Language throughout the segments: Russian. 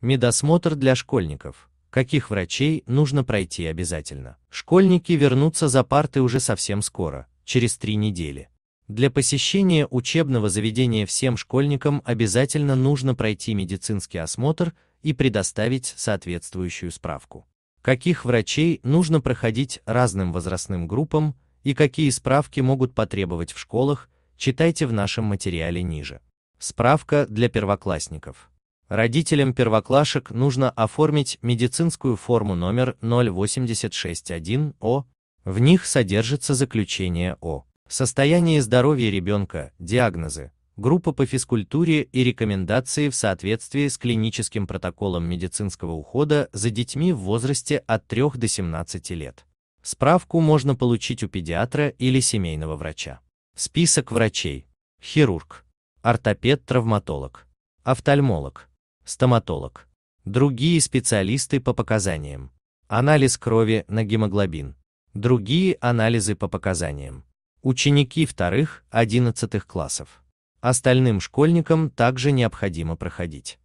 Медосмотр для школьников. Каких врачей нужно пройти обязательно? Школьники вернутся за парты уже совсем скоро, через три недели. Для посещения учебного заведения всем школьникам обязательно нужно пройти медицинский осмотр и предоставить соответствующую справку. Каких врачей нужно проходить разным возрастным группам и какие справки могут потребовать в школах, читайте в нашем материале ниже. Справка для первоклассников. Родителям первоклашек нужно оформить медицинскую форму номер 0861О. В них содержится заключение о состоянии здоровья ребенка, диагнозы, группа по физкультуре и рекомендации в соответствии с клиническим протоколом медицинского ухода за детьми в возрасте от 3 до 17 лет. Справку можно получить у педиатра или семейного врача. Список врачей. Хирург. Ортопед-травматолог. Офтальмолог стоматолог. Другие специалисты по показаниям. Анализ крови на гемоглобин. Другие анализы по показаниям. Ученики вторых, одиннадцатых классов. Остальным школьникам также необходимо проходить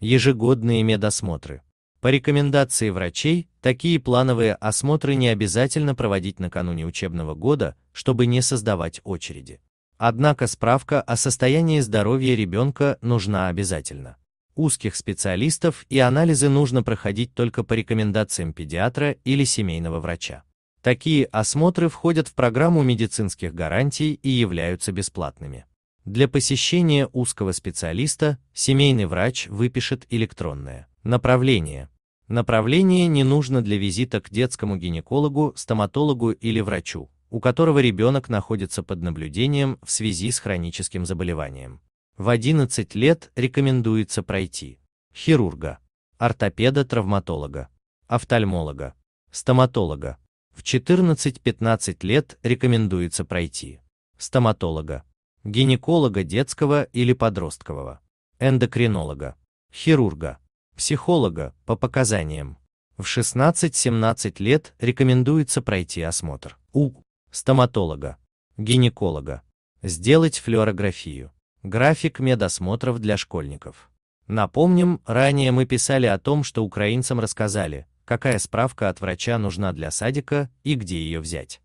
ежегодные медосмотры. По рекомендации врачей, такие плановые осмотры не обязательно проводить накануне учебного года, чтобы не создавать очереди. Однако справка о состоянии здоровья ребенка нужна обязательно узких специалистов и анализы нужно проходить только по рекомендациям педиатра или семейного врача. Такие осмотры входят в программу медицинских гарантий и являются бесплатными. Для посещения узкого специалиста семейный врач выпишет электронное направление. Направление не нужно для визита к детскому гинекологу, стоматологу или врачу, у которого ребенок находится под наблюдением в связи с хроническим заболеванием. В 11 лет рекомендуется пройти хирурга, ортопеда-травматолога, офтальмолога, стоматолога. В 14-15 лет рекомендуется пройти стоматолога, гинеколога детского или подросткового, эндокринолога, хирурга, психолога по показаниям. В 16-17 лет рекомендуется пройти осмотр у стоматолога, гинеколога, сделать флюорографию, График медосмотров для школьников. Напомним, ранее мы писали о том, что украинцам рассказали, какая справка от врача нужна для садика и где ее взять.